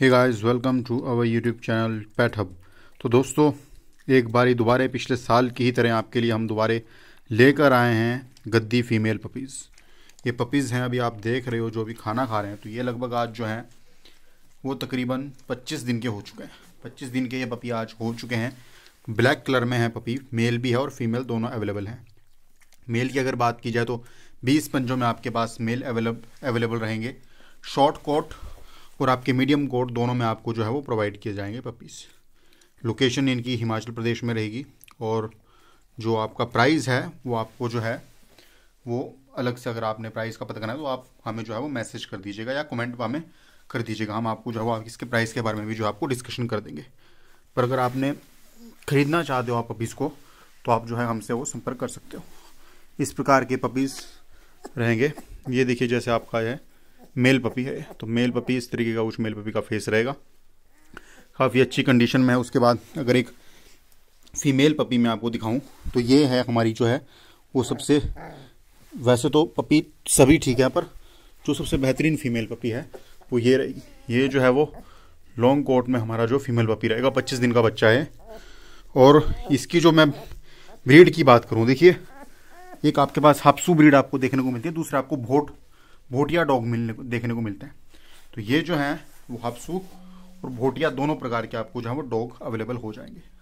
hey guys welcome to our YouTube channel pet hub तो दोस्तों एक बारी दोबारा पिछले साल की ही तरह आपके लिए हम दोबारे लेकर आए हैं गद्दी फीमेल पपीज़ ये पपीज़ हैं अभी आप देख रहे हो जो अभी खाना खा रहे हैं तो ये लगभग आज जो हैं वो तकरीबन 25 दिन के हो चुके हैं 25 दिन के ये पपी आज हो चुके हैं ब्लैक कलर में है पपी मेल भी है और फीमेल दोनों अवेलेबल हैं मेल की अगर बात की जाए तो बीस पंजों में आपके पास मेल अवेलेबल रहेंगे शॉर्ट कोट और आपके मीडियम कोट दोनों में आपको जो है वो प्रोवाइड किए जाएंगे पपीज़ लोकेशन इनकी हिमाचल प्रदेश में रहेगी और जो आपका प्राइस है वो आपको जो है वो अलग से अगर आपने प्राइस का पता करना है तो आप हमें जो है वो मैसेज कर दीजिएगा या कमेंट हमें कर दीजिएगा हम आपको जो है वो इसके प्राइस के बारे में भी जो आपको डिस्कशन कर देंगे पर अगर आपने ख़रीदना चाहते हो आप पपीज़ को तो आप जो है हमसे वो संपर्क कर सकते हो इस प्रकार के पपीज़ रहेंगे ये देखिए जैसे आपका है मेल पपी है तो मेल पपी इस तरीके का उस मेल पपी का फेस रहेगा काफ़ी अच्छी कंडीशन में है उसके बाद अगर एक फीमेल पपी मैं आपको दिखाऊं तो ये है हमारी जो है वो सबसे वैसे तो पपी सभी ठीक है पर जो सबसे बेहतरीन फीमेल पपी है वो ये रहेगी ये जो है वो लॉन्ग कोट में हमारा जो फीमेल पपी रहेगा पच्चीस दिन का बच्चा है और इसकी जो मैं ब्रीड की बात करूँ देखिए एक आपके पास हापसू ब्रीड आपको देखने को मिलती है दूसरा आपको भोट भोटिया डॉग मिलने को देखने को मिलते हैं तो ये जो है वो हफसू और भोटिया दोनों प्रकार के आपको जो है वो डॉग अवेलेबल हो जाएंगे